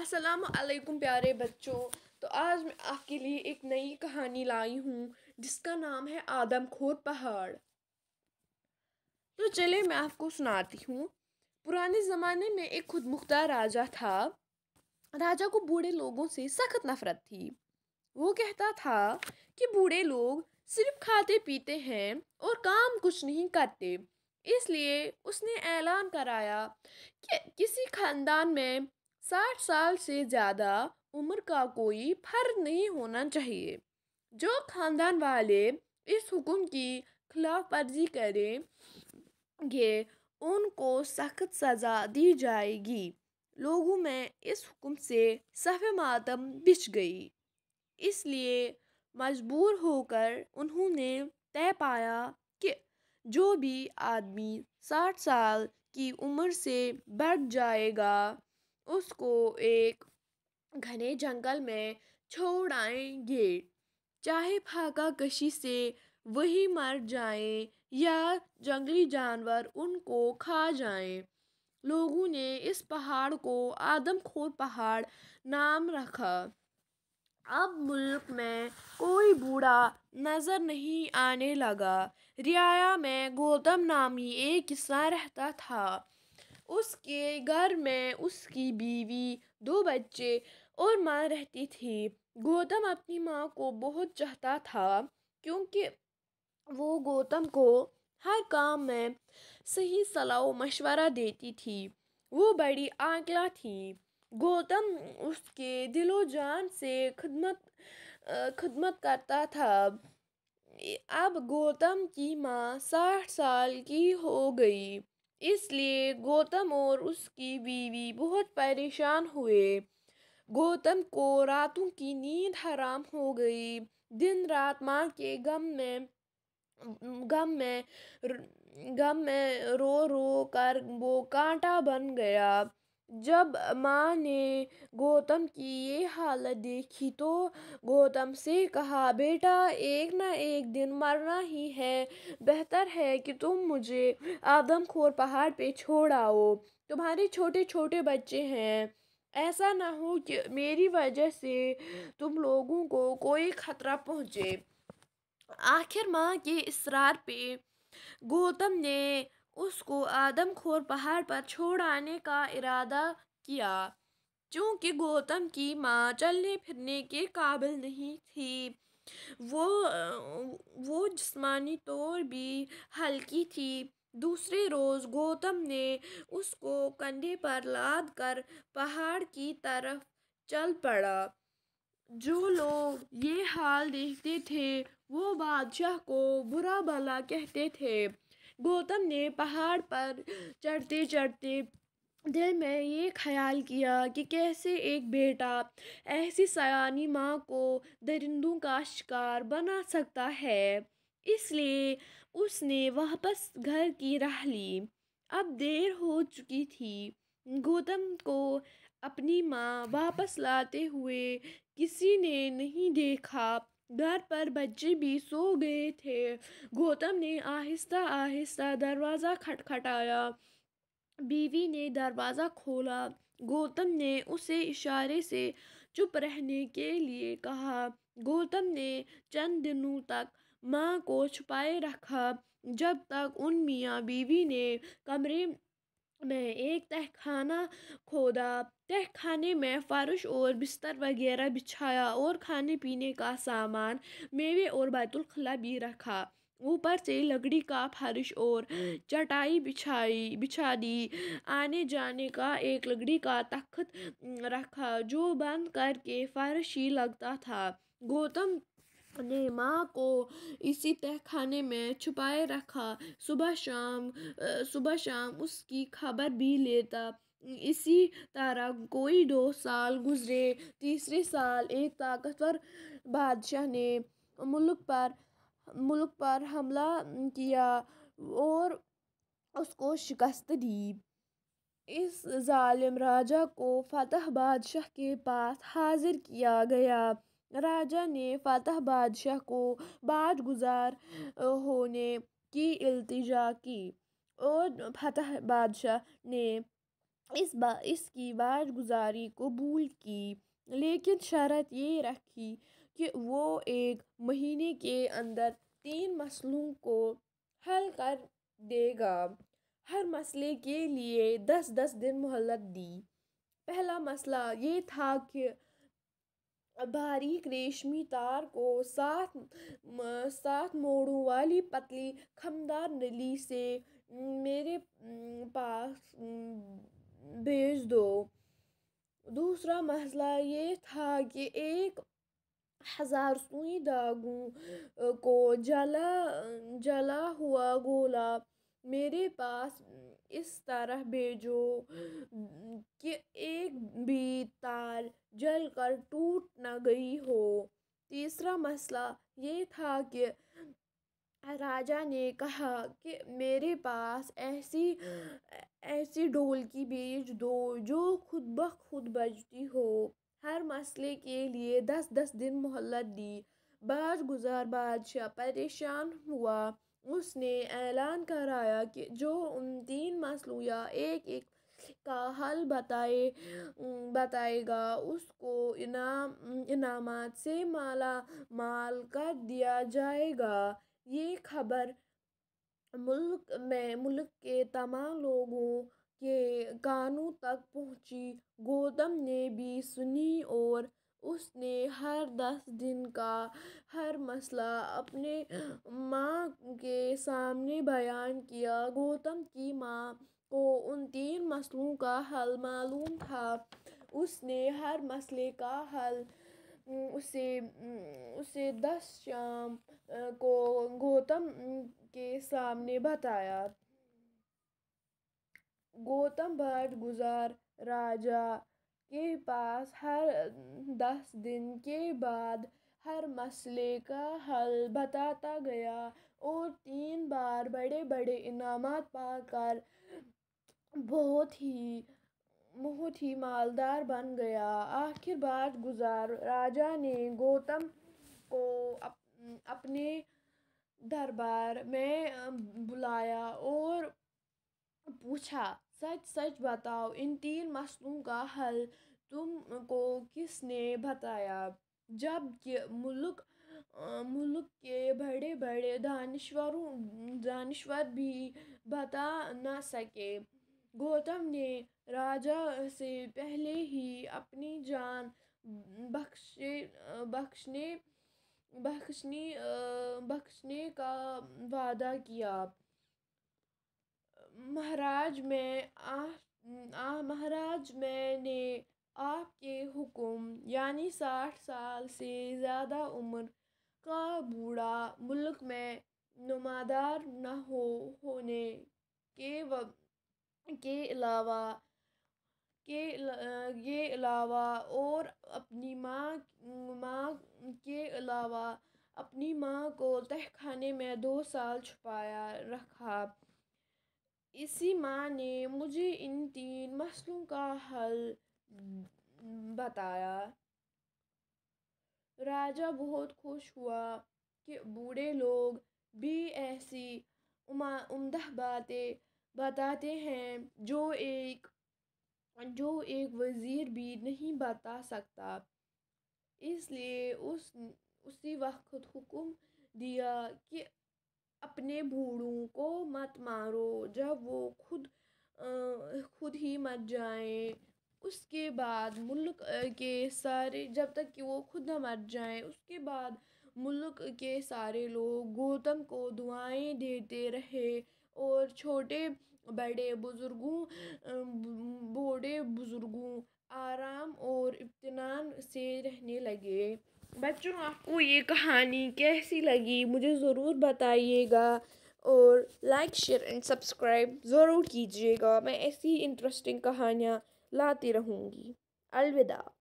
असलकुम प्यारे बच्चों तो आज मैं आपके लिए एक नई कहानी लाई हूँ जिसका नाम है आदमखोर पहाड़ तो चले मैं आपको सुनाती हूँ पुराने ज़माने में एक खुद मुख्तार राजा था राजा को बूढ़े लोगों से सख्त नफ़रत थी वो कहता था कि बूढ़े लोग सिर्फ खाते पीते हैं और काम कुछ नहीं करते इसलिए उसने ऐलान कराया कि किसी ख़ानदान में साठ साल से ज़्यादा उम्र का कोई फर्ज नहीं होना चाहिए जो खानदान वाले इस हुक्म की खिलाफ वर्जी करेंगे उनको सख्त सज़ा दी जाएगी लोगों में इस हुक्म से सफे मातम बिछ गई इसलिए मजबूर होकर उन्होंने तय पाया कि जो भी आदमी साठ साल की उम्र से बढ़ जाएगा उसको एक घने जंगल में छोड़ आएंगे चाहे फाका कशी से वही मर जाए या जंगली जानवर उनको खा जाए लोगों ने इस पहाड़ को आदमखोर पहाड़ नाम रखा अब मुल्क में कोई बूढ़ा नज़र नहीं आने लगा रियाया में गौतम नामी एक किसान रहता था उसके घर में उसकी बीवी दो बच्चे और माँ रहती थी गौतम अपनी माँ को बहुत चाहता था क्योंकि वो गौतम को हर काम में सही सलाह मशवरा देती थी वो बड़ी आकला थी गौतम उसके दिलो जान से खदमत खदमत करता था अब गौतम की माँ साठ साल की हो गई इसलिए गौतम और उसकी बीवी बहुत परेशान हुए गौतम को रातों की नींद हराम हो गई दिन रात माँ के गम में गम में गम में रो रो कर वो कांटा बन गया जब माँ ने गौतम की ये हालत देखी तो गौतम से कहा बेटा एक ना एक दिन मरना ही है बेहतर है कि तुम मुझे आदमखोर पहाड़ पे छोड़ आओ तुम्हारे छोटे छोटे बच्चे हैं ऐसा ना हो कि मेरी वजह से तुम लोगों को कोई खतरा पहुँचे आखिर माँ के इसरार पे गौतम ने उसको आदमखोर पहाड़ पर छोड़ आने का इरादा किया चूँकि गौतम की माँ चलने फिरने के काबिल नहीं थी वो वो जिस्मानी तौर भी हल्की थी दूसरे रोज़ गौतम ने उसको कंधे पर लाद कर पहाड़ की तरफ चल पड़ा जो लोग ये हाल देखते थे वो बादशाह को बुरा भला कहते थे गौतम ने पहाड़ पर चढ़ते चढ़ते दिल में ये ख्याल किया कि कैसे एक बेटा ऐसी सयानी माँ को दरिंदों का शिकार बना सकता है इसलिए उसने वापस घर की राह ली अब देर हो चुकी थी गौतम को अपनी माँ वापस लाते हुए किसी ने नहीं देखा घर पर बच्चे भी सो गए थे गौतम ने आहिस्ता आहिस्ता दरवाज़ा खटखटाया बीवी ने दरवाज़ा खोला गौतम ने उसे इशारे से चुप रहने के लिए कहा गौतम ने चंद दिनों तक माँ को छुपाए रखा जब तक उन मियाँ बीवी ने कमरे मैं एक तहखाना खोदा तहखाने में फ़र्श और बिस्तर वगैरह बिछाया और खाने पीने का सामान मेवे और बैतुल खला भी रखा ऊपर से लकड़ी का फर्श और चटाई बिछाई बिछा दी आने जाने का एक लकड़ी का तख्त रखा जो बंद करके फर्श ही लगता था गौतम ने माँ को इसी तहखाने में छुपाए रखा सुबह शाम सुबह शाम उसकी खबर भी लेता इसी तरह कोई दो साल गुजरे तीसरे साल एक ताकतवर बादशाह ने मुल्क पर मुल्क पर हमला किया और उसको शिकस्त दी इस जालिम राजा को फतह बादशाह के पास हाजिर किया गया राजा ने फ़तह बादशाह को गुजार होने की इल्तिजा की और फ़तह बादशाह ने इस बा इसकी गुजारी कबूल की लेकिन शर्त ये रखी कि वो एक महीने के अंदर तीन मसलों को हल कर देगा हर मसले के लिए दस दस दिन मोहलत दी पहला मसला ये था कि बारीक रेशमी तार को सात सात मोड़ों वाली पतली खमदार नली से मेरे पास भेज दो दूसरा मसला ये था कि एक हज़ार सुई दागों को जला जला हुआ गोला मेरे पास इस तरह भेजो कि एक भी तार जल कर टूट न गई हो तीसरा मसला ये था कि राजा ने कहा कि मेरे पास ऐसी ऐसी ढोलकी भेज दो जो खुद ब खुद बजती हो हर मसले के लिए दस दस दिन मोहलत दी बाज गुजार बादशाह परेशान हुआ उसने ऐलान कराया कि जो उन तीन मसलों या एक एक का हल बताए बताएगा उसको इनाम इनाम से माला माल कर दिया जाएगा ये खबर मुल्क में मुल्क के तमाम लोगों के कानों तक पहुंची गौतम ने भी सुनी और उसने हर दस दिन का हर मसला अपने माँ के सामने बयान किया गौतम की माँ को उन तीन मसलों का हल मालूम था उसने हर मसले का हल उसे उसे दस शाम को गौतम के सामने बताया गौतम भट्ट गुजार राजा के पास हर दस दिन के बाद हर मसले का हल बताता गया और तीन बार बड़े बड़े इनाम पाकर बहुत ही बहुत ही मालदार बन गया आखिर बात गुजार राजा ने गौतम को अप, अपने दरबार में बुलाया और पूछा सच सच बताओ इन तीन मसलों का हल तुम को किसने बताया जब मुल्क मुल्क के बड़े बड़े दानश्वरों दानश्वर भी बता ना सके गौतम ने राजा से पहले ही अपनी जान बख्शे बख्शने बख्शनी बख्शने का वादा किया महाराज मैं महाराज मैंने आपके हुक्म यानी साठ साल से ज़्यादा उम्र का बूढ़ा मुल्क में नुमादार न हो होने के व के अलावा के ये अलावा और अपनी माँ माँ के अलावा अपनी माँ को तहखाने में दो साल छुपाया रखा इसी माँ ने मुझे इन तीन मसलों का हल बताया राजा बहुत खुश हुआ कि बूढ़े लोग भी ऐसी उमा बातें बताते हैं जो एक जो एक वज़ीर भी नहीं बता सकता इसलिए उस उसी वक्त हुक्म दिया कि अपने भूड़ों को मत मारो जब वो खुद खुद ही मर जाएं उसके बाद मुल्क के सारे जब तक कि वो खुद ना मर जाएं उसके बाद मुल्क के सारे लोग गौतम को दुआएं देते रहे और छोटे बड़े बुज़ुर्गों बूढ़े बुज़ुर्गों आराम और इत्मीनान से रहने लगे बच्चों आपको ये कहानी कैसी लगी मुझे ज़रूर बताइएगा और लाइक शेयर एंड सब्सक्राइब ज़रूर कीजिएगा मैं ऐसी इंटरेस्टिंग कहानियाँ लाती रहूँगी अलविदा